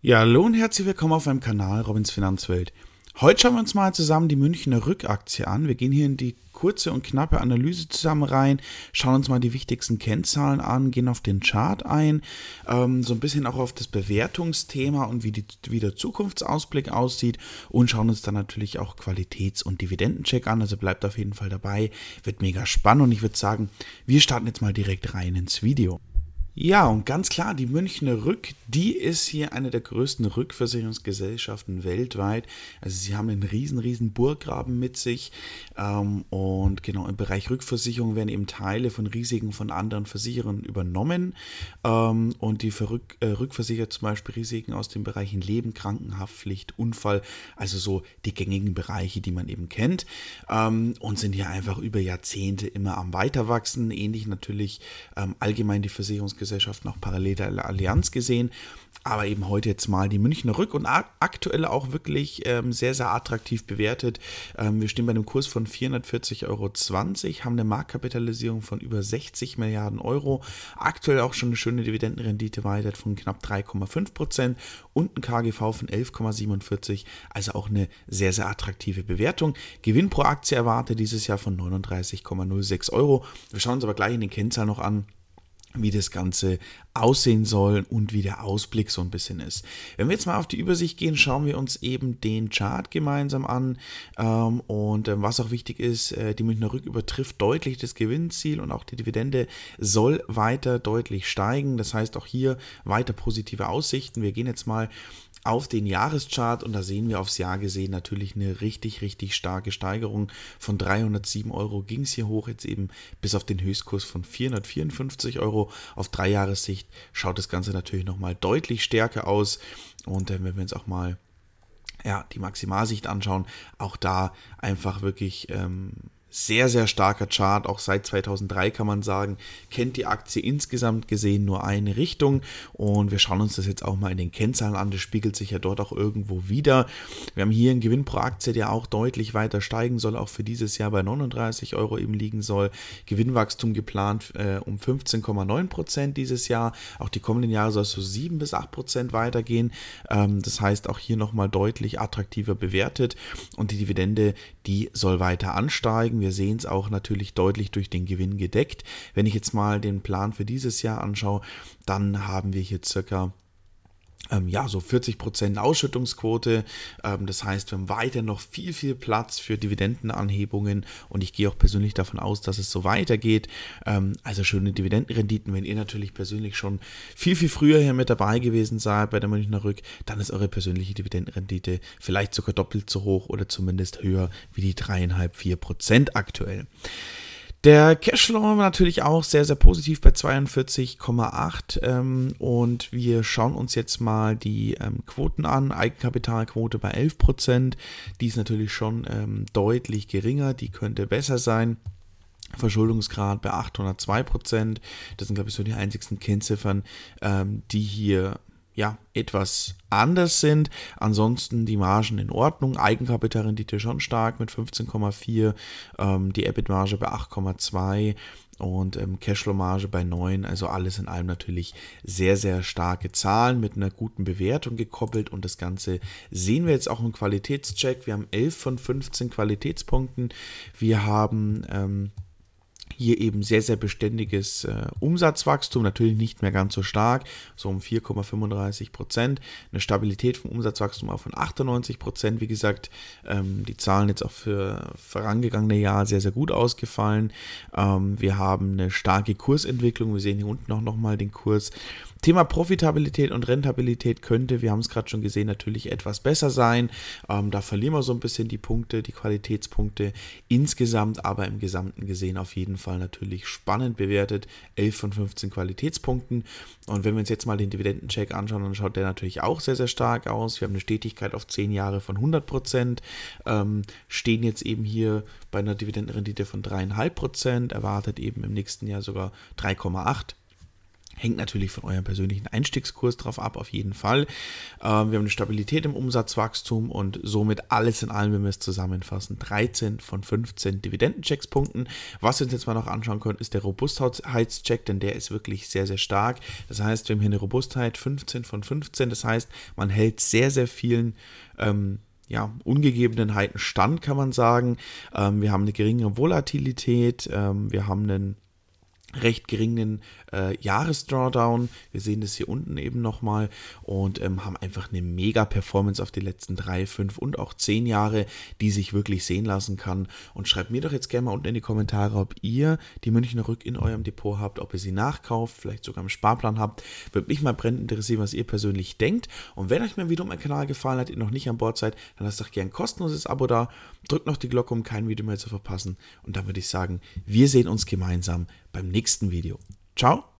Ja, hallo und herzlich willkommen auf meinem Kanal Robins Finanzwelt. Heute schauen wir uns mal zusammen die Münchner Rückaktie an. Wir gehen hier in die kurze und knappe Analyse zusammen rein, schauen uns mal die wichtigsten Kennzahlen an, gehen auf den Chart ein, ähm, so ein bisschen auch auf das Bewertungsthema und wie, die, wie der Zukunftsausblick aussieht und schauen uns dann natürlich auch Qualitäts- und Dividendencheck an. Also bleibt auf jeden Fall dabei, wird mega spannend und ich würde sagen, wir starten jetzt mal direkt rein ins Video. Ja, und ganz klar, die Münchner Rück, die ist hier eine der größten Rückversicherungsgesellschaften weltweit. Also sie haben einen riesen, riesen Burggraben mit sich. Ähm, und genau, im Bereich Rückversicherung werden eben Teile von Risiken von anderen Versicherern übernommen. Ähm, und die verrück, äh, rückversichert zum Beispiel Risiken aus den Bereichen Leben, Krankenhaftpflicht, Unfall, also so die gängigen Bereiche, die man eben kennt. Ähm, und sind hier einfach über Jahrzehnte immer am Weiterwachsen. Ähnlich natürlich allgemein die Versicherungsgesellschaft Aktiengesellschaften auch parallel der Allianz gesehen. Aber eben heute jetzt mal die Münchner Rück und aktuell auch wirklich ähm, sehr, sehr attraktiv bewertet. Ähm, wir stehen bei einem Kurs von 440,20 Euro, haben eine Marktkapitalisierung von über 60 Milliarden Euro, aktuell auch schon eine schöne Dividendenrendite weiter von knapp 3,5 Prozent und ein KGV von 11,47, also auch eine sehr, sehr attraktive Bewertung. Gewinn pro Aktie erwartet dieses Jahr von 39,06 Euro. Wir schauen uns aber gleich in den Kennzahlen noch an wie das Ganze aussehen soll und wie der Ausblick so ein bisschen ist. Wenn wir jetzt mal auf die Übersicht gehen, schauen wir uns eben den Chart gemeinsam an ähm, und ähm, was auch wichtig ist, äh, die Münchner Rück übertrifft deutlich das Gewinnziel und auch die Dividende soll weiter deutlich steigen. Das heißt auch hier weiter positive Aussichten. Wir gehen jetzt mal auf den Jahreschart und da sehen wir aufs Jahr gesehen natürlich eine richtig, richtig starke Steigerung. Von 307 Euro ging es hier hoch, jetzt eben bis auf den Höchstkurs von 454 Euro. Auf drei schaut das Ganze natürlich nochmal deutlich stärker aus. Und äh, wenn wir uns auch mal ja, die Maximalsicht anschauen, auch da einfach wirklich ähm, sehr, sehr starker Chart, auch seit 2003 kann man sagen, kennt die Aktie insgesamt gesehen nur eine Richtung und wir schauen uns das jetzt auch mal in den Kennzahlen an, das spiegelt sich ja dort auch irgendwo wieder. Wir haben hier einen Gewinn pro Aktie, der auch deutlich weiter steigen soll, auch für dieses Jahr bei 39 Euro eben liegen soll. Gewinnwachstum geplant äh, um 15,9 Prozent dieses Jahr, auch die kommenden Jahre soll es so 7 bis 8 Prozent weitergehen, ähm, das heißt auch hier nochmal deutlich attraktiver bewertet und die Dividende, die soll weiter ansteigen Vermögen. Wir sehen es auch natürlich deutlich durch den Gewinn gedeckt. Wenn ich jetzt mal den Plan für dieses Jahr anschaue, dann haben wir hier circa ähm, ja, so 40% Ausschüttungsquote. Ähm, das heißt, wir haben weiter noch viel, viel Platz für Dividendenanhebungen und ich gehe auch persönlich davon aus, dass es so weitergeht. Ähm, also schöne Dividendenrenditen. Wenn ihr natürlich persönlich schon viel, viel früher hier mit dabei gewesen seid bei der Münchner Rück, dann ist eure persönliche Dividendenrendite vielleicht sogar doppelt so hoch oder zumindest höher wie die 3,5-4% aktuell. Der Cashflow war natürlich auch sehr, sehr positiv bei 42,8 ähm, und wir schauen uns jetzt mal die ähm, Quoten an. Eigenkapitalquote bei 11%, die ist natürlich schon ähm, deutlich geringer, die könnte besser sein. Verschuldungsgrad bei 802 Das sind, glaube ich, so die einzigsten Kennziffern, ähm, die hier ja, etwas anders sind. Ansonsten die Margen in Ordnung. Eigenkapitalrendite schon stark mit 15,4, ähm, die EBIT-Marge bei 8,2 und ähm, Cashflow-Marge bei 9. Also alles in allem natürlich sehr, sehr starke Zahlen mit einer guten Bewertung gekoppelt. Und das Ganze sehen wir jetzt auch im Qualitätscheck. Wir haben 11 von 15 Qualitätspunkten. Wir haben... Ähm, hier eben sehr, sehr beständiges äh, Umsatzwachstum, natürlich nicht mehr ganz so stark, so um 4,35 Prozent. Eine Stabilität vom Umsatzwachstum auch von 98 Prozent. Wie gesagt, ähm, die Zahlen jetzt auch für vorangegangene Jahr sehr, sehr gut ausgefallen. Ähm, wir haben eine starke Kursentwicklung. Wir sehen hier unten auch nochmal den Kurs. Thema Profitabilität und Rentabilität könnte, wir haben es gerade schon gesehen, natürlich etwas besser sein. Ähm, da verlieren wir so ein bisschen die Punkte, die Qualitätspunkte insgesamt, aber im Gesamten gesehen auf jeden Fall Fall natürlich spannend bewertet. 11 von 15 Qualitätspunkten. Und wenn wir uns jetzt mal den Dividendencheck anschauen, dann schaut der natürlich auch sehr, sehr stark aus. Wir haben eine Stetigkeit auf 10 Jahre von 100 Prozent. Ähm, stehen jetzt eben hier bei einer Dividendenrendite von 3,5 Prozent. Erwartet eben im nächsten Jahr sogar 3,8. Hängt natürlich von eurem persönlichen Einstiegskurs drauf ab, auf jeden Fall. Ähm, wir haben eine Stabilität im Umsatzwachstum und somit alles in allem, wenn wir es zusammenfassen, 13 von 15 Dividendenchecks-Punkten. Was wir uns jetzt mal noch anschauen können, ist der Robustheitscheck, denn der ist wirklich sehr, sehr stark. Das heißt, wir haben hier eine Robustheit 15 von 15. Das heißt, man hält sehr, sehr vielen ähm, ja, Ungegebenheiten stand, kann man sagen. Ähm, wir haben eine geringere Volatilität, ähm, wir haben einen recht geringen äh, Jahresdrawdown. Wir sehen das hier unten eben nochmal und ähm, haben einfach eine mega Performance auf die letzten drei, fünf und auch zehn Jahre, die sich wirklich sehen lassen kann. Und schreibt mir doch jetzt gerne mal unten in die Kommentare, ob ihr die Münchner Rück in eurem Depot habt, ob ihr sie nachkauft, vielleicht sogar im Sparplan habt. Würde mich mal brennend interessieren, was ihr persönlich denkt. Und wenn euch mein Video und mein Kanal gefallen hat, ihr noch nicht an Bord seid, dann lasst doch gerne ein kostenloses Abo da. Drückt noch die Glocke, um kein Video mehr zu verpassen. Und dann würde ich sagen, wir sehen uns gemeinsam beim nächsten Mal nächsten Video. Ciao!